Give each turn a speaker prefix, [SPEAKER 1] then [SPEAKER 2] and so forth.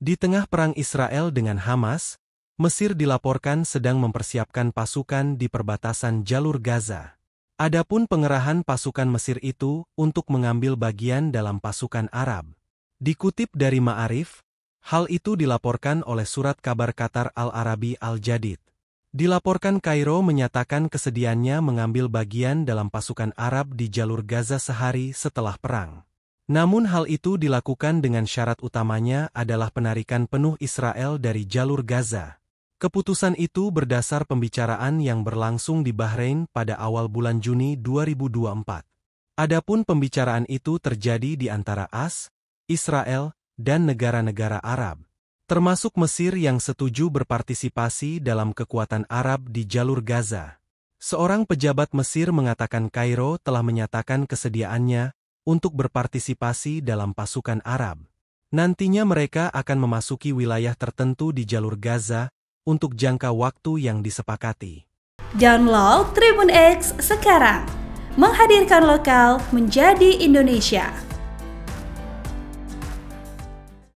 [SPEAKER 1] Di tengah perang Israel dengan Hamas, Mesir dilaporkan sedang mempersiapkan pasukan di perbatasan jalur Gaza. Adapun pengerahan pasukan Mesir itu untuk mengambil bagian dalam pasukan Arab. Dikutip dari Ma'arif, hal itu dilaporkan oleh surat kabar Qatar Al-Arabi Al-Jadid. Dilaporkan Kairo menyatakan kesediaannya mengambil bagian dalam pasukan Arab di jalur Gaza sehari setelah perang. Namun hal itu dilakukan dengan syarat utamanya adalah penarikan penuh Israel dari jalur Gaza. Keputusan itu berdasar pembicaraan yang berlangsung di Bahrain pada awal bulan Juni 2024. Adapun pembicaraan itu terjadi di antara AS, Israel, dan negara-negara Arab, termasuk Mesir yang setuju berpartisipasi dalam kekuatan Arab di jalur Gaza. Seorang pejabat Mesir mengatakan Kairo telah menyatakan kesediaannya untuk berpartisipasi dalam pasukan Arab. Nantinya mereka akan memasuki wilayah tertentu di jalur Gaza untuk jangka waktu yang disepakati.
[SPEAKER 2] Download Tribun X sekarang, menghadirkan lokal menjadi Indonesia.